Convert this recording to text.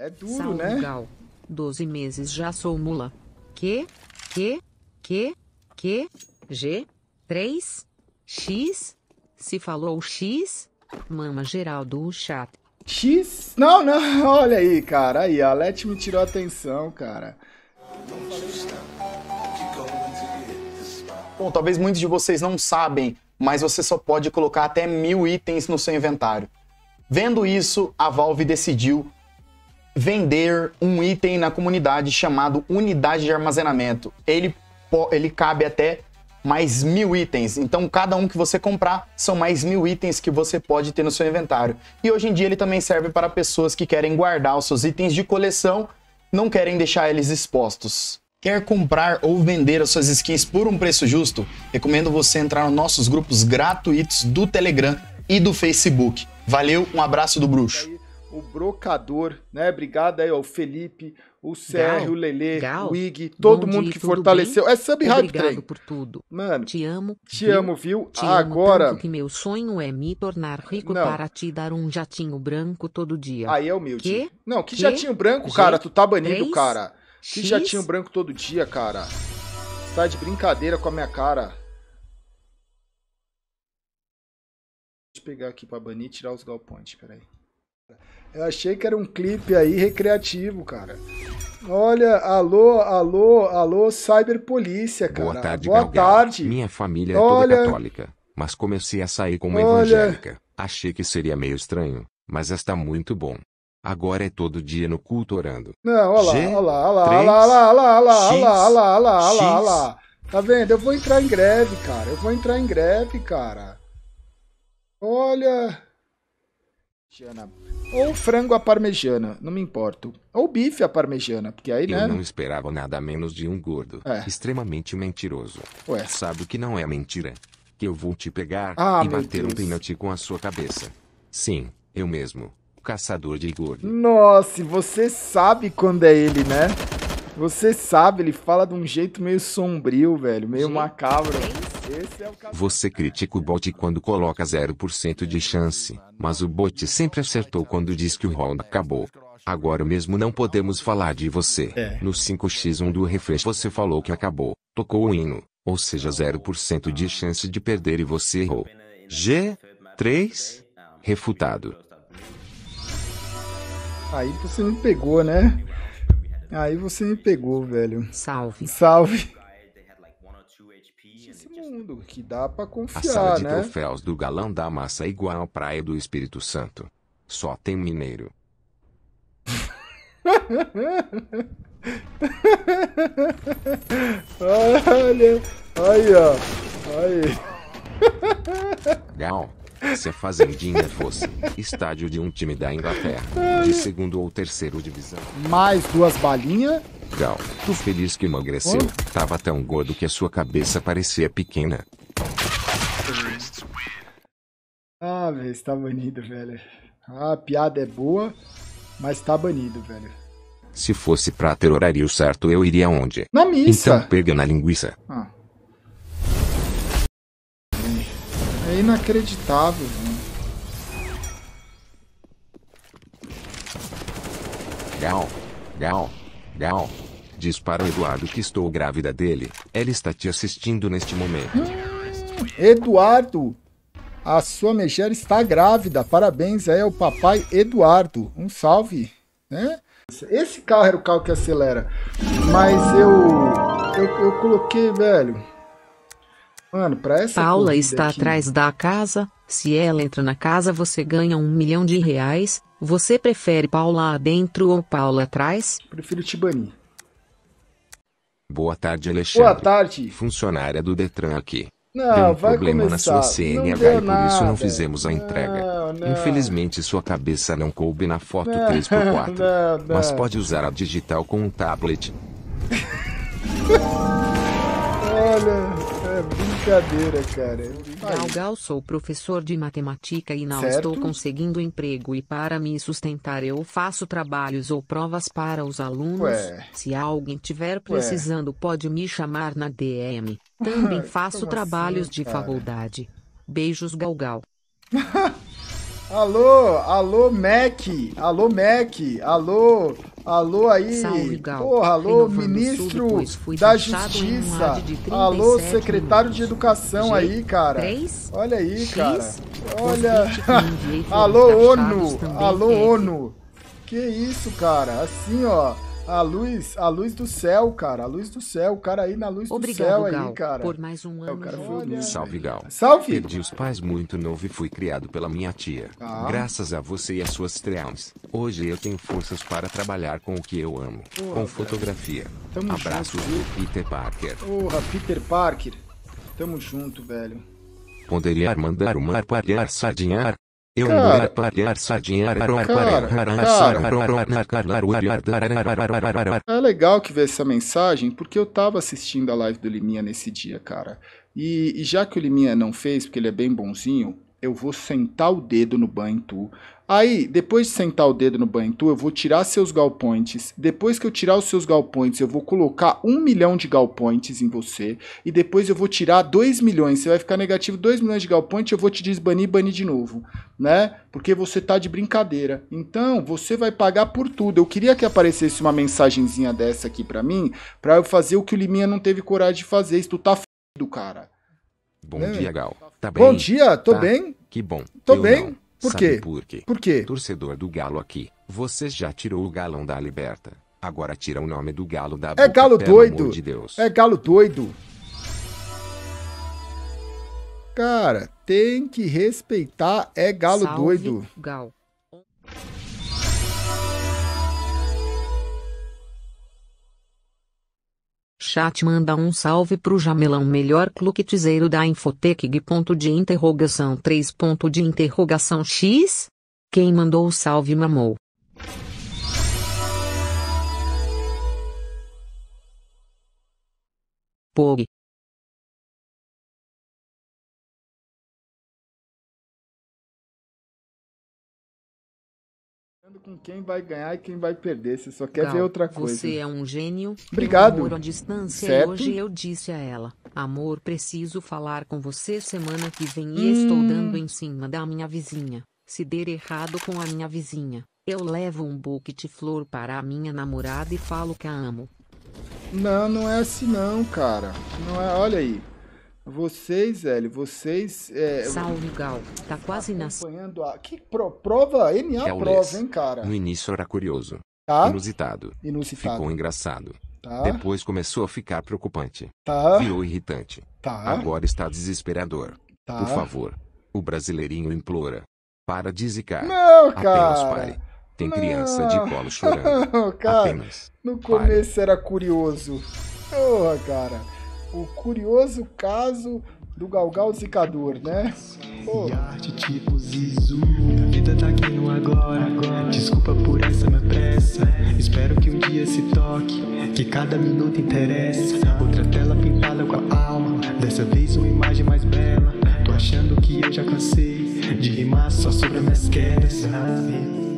É duro, né? Gal. 12 meses já sou mula. Que? Que? Que? Que? G? 3? X? Se falou X? Mama geral do chat. X? Não, não, olha aí, cara. Aí, a Let me tirou a atenção, cara. Bom, talvez muitos de vocês não sabem, mas você só pode colocar até mil itens no seu inventário. Vendo isso, a Valve decidiu vender um item na comunidade chamado unidade de armazenamento. Ele, ele cabe até mais mil itens. Então, cada um que você comprar são mais mil itens que você pode ter no seu inventário. E hoje em dia ele também serve para pessoas que querem guardar os seus itens de coleção, não querem deixar eles expostos. Quer comprar ou vender as suas skins por um preço justo? Recomendo você entrar nos nossos grupos gratuitos do Telegram e do Facebook. Valeu, um abraço do bruxo o Brocador, né? Obrigado aí, ó, o Felipe, o Sérgio, o Lele, o Ig, todo Bom mundo dia, que fortaleceu. Bem? É sub hype Obrigado Train. por tudo. Mano, te amo. Te viu? amo, viu? Te Agora amo que meu sonho é me tornar rico Não. para te dar um jatinho branco todo dia. Aí é humilde. Que? Não, que, que? jatinho branco, G? cara? Tu tá banido, 3? cara. Que X? jatinho branco todo dia, cara. Tá de brincadeira com a minha cara. Deixa eu pegar aqui pra banir e tirar os galpões, peraí. Eu achei que era um clipe aí recreativo, cara. Olha, alô, alô, alô, cyberpolícia, cara. Boa tarde, Boa tarde. Minha família é Olha... toda católica, mas comecei a sair com uma Olha... evangélica. Achei que seria meio estranho, mas está muito bom. Agora é todo dia no culto orando. Não, olha lá, olha lá, olha lá, olha lá, olha lá, olha lá, olha lá, olha lá. Tá vendo? Eu vou entrar em greve, cara. Eu vou entrar em greve, cara. Olha. Jana ou frango à parmegiana, não me importo. Ou bife à parmegiana, porque aí, Eu né? Eu não esperava nada menos de um gordo. É. Extremamente mentiroso. Ué. Sabe que não é mentira? Que eu vou te pegar ah, e bater Deus. um pênalti com a sua cabeça. Sim, eu mesmo. Caçador de gordo. Nossa, você sabe quando é ele, né? Você sabe, ele fala de um jeito meio sombrio, velho. Meio Gente, macabro. Você critica o bot quando coloca 0% de chance, mas o bot sempre acertou quando diz que o round acabou. Agora mesmo não podemos falar de você. É. No 5x1 do refresh você falou que acabou, tocou o hino, ou seja, 0% de chance de perder e você errou. G 3 refutado. Aí você me pegou, né? Aí você me pegou, velho. Salve. Salve mundo, que dá pra confiar, né? A sala de né? troféus do Galão da Massa é igual à Praia do Espírito Santo. Só tem mineiro. Olha, aí ó, aí. Gal, se a Fazendinha fosse estádio de um time da Inglaterra, de segundo ou terceiro divisão. Mais duas balinhas Gal, tu feliz que emagreceu. Oh. Tava tão gordo que a sua cabeça parecia pequena. Ah, velho, está banido, velho. Ah, a piada é boa, mas está banido, velho. Se fosse pra ter horário certo, eu iria onde? Na missa. Então pega na linguiça. Ah. É inacreditável, velho. Gal, Gal, Gal. Diz para o Eduardo que estou grávida dele. Ela está te assistindo neste momento. Hum, Eduardo, a sua mexer está grávida. Parabéns aí ao papai Eduardo. Um salve, né? Esse carro era o carro que acelera. Mas eu eu, eu coloquei, velho. Mano, pra essa Paula está aqui, atrás da casa. Se ela entra na casa, você ganha um milhão de reais. Você prefere Paula adentro ou Paula atrás? Prefiro te banir. Boa tarde, Alexandre. Boa tarde. Funcionária do Detran aqui. Não, deu um vai problema começar. na sua CNH e por nada. isso não fizemos a entrega. Não, não. Infelizmente sua cabeça não coube na foto não, 3x4. Não, mas pode usar a digital com um tablet. Olha. É brincadeira, cara. É Galgal sou professor de matemática e não certo? estou conseguindo emprego e para me sustentar eu faço trabalhos ou provas para os alunos. Ué. Se alguém tiver precisando Ué. pode me chamar na DM. Também faço trabalhos assim, de faculdade. Beijos Galgal. alô, alô Mac, alô Mac, alô Alô aí, porra, alô Renovando ministro Sul, da Justiça, um alô secretário minutos. de Educação G aí, cara. 3, Olha aí, X, cara. Olha. alô ONU, alô F. É. ONU. Que isso, cara? Assim, ó. A luz, a luz do céu, cara. A luz do céu. O cara aí na luz Obrigado, do céu Gal, aí, cara. Por mais um ano. É, o cara foi... Salve, Gal. Salve! Perdi os pais muito novo e fui criado pela minha tia. Ah. Graças a você e as suas triunfs. Hoje eu tenho forças para trabalhar com o que eu amo. Porra, com fotografia. Tamo junto. do Peter Parker. Porra, Peter Parker. Tamo junto, velho. Poderia mandar uma arpalhar sardinhar? Eu é legal que vê essa mensagem, porque eu tava assistindo a live do Liminha nesse dia, cara. E, e já que o Liminha não fez, porque ele é bem bonzinho, eu vou sentar o dedo no banho tu, Aí, depois de sentar o dedo no Bantu, eu vou tirar seus galpoints. Depois que eu tirar os seus galpoints, eu vou colocar um milhão de galpoints em você. E depois eu vou tirar dois milhões. Você vai ficar negativo dois milhões de galpointes, eu vou te desbanir e banir de novo. Né? Porque você tá de brincadeira. Então, você vai pagar por tudo. Eu queria que aparecesse uma mensagenzinha dessa aqui para mim, para eu fazer o que o Liminha não teve coragem de fazer. Isso tu tá f***do, cara. Bom né? dia, Gal. Tá bem? Bom dia, tô tá. bem. Que bom. Tô eu bem. Não. Por Sabe quê? Por quê? Por quê? Torcedor do Galo aqui, você já tirou o galão da liberta. Agora tira o nome do galo da é boca, É galo doido. De é galo doido. Cara, tem que respeitar é galo Salve, doido. Gal. chat manda um salve pro Jamelão melhor cluquetizeiro da Infotec. Ponto de interrogação 3 ponto de interrogação X? Quem mandou o salve mamou. Pog. com quem vai ganhar e quem vai perder. Você só quer Gal, ver outra coisa. Você é um gênio. Obrigado. Amor à distância. Certo? Hoje eu disse a ela: Amor, preciso falar com você semana que vem e hum. estou dando em cima da minha vizinha. Se der errado com a minha vizinha, eu levo um buquê de flor para a minha namorada e falo que a amo. Não, não é assim não, cara. Não é, olha aí. Vocês, Hélio, vocês. É, Salve, Gal. Tá quase nascendo. a. Que pro, prova? MA Gaules. prova, hein, cara? No início era curioso. Tá? Inusitado. Inusitado. Ficou engraçado. Tá. Depois começou a ficar preocupante. Tá. Virou irritante. Tá. Agora está desesperador. Tá. Por favor. O brasileirinho implora. Para de zicar. Não, cara. Apenas pare. Tem não. criança de colo chorando. Não, cara. Apenas. No começo pare. era curioso. Porra, cara o curioso caso do Galgal Zicador, né? Pô. Arte tipo Zizu, a vida tá aqui no agora. Desculpa por essa minha pressa. Espero que um dia se toque, que cada minuto interessa. Outra tela pintada com a alma, dessa vez uma imagem mais bela. Tô achando que eu já cansei de rimar só sobre as minhas quedas.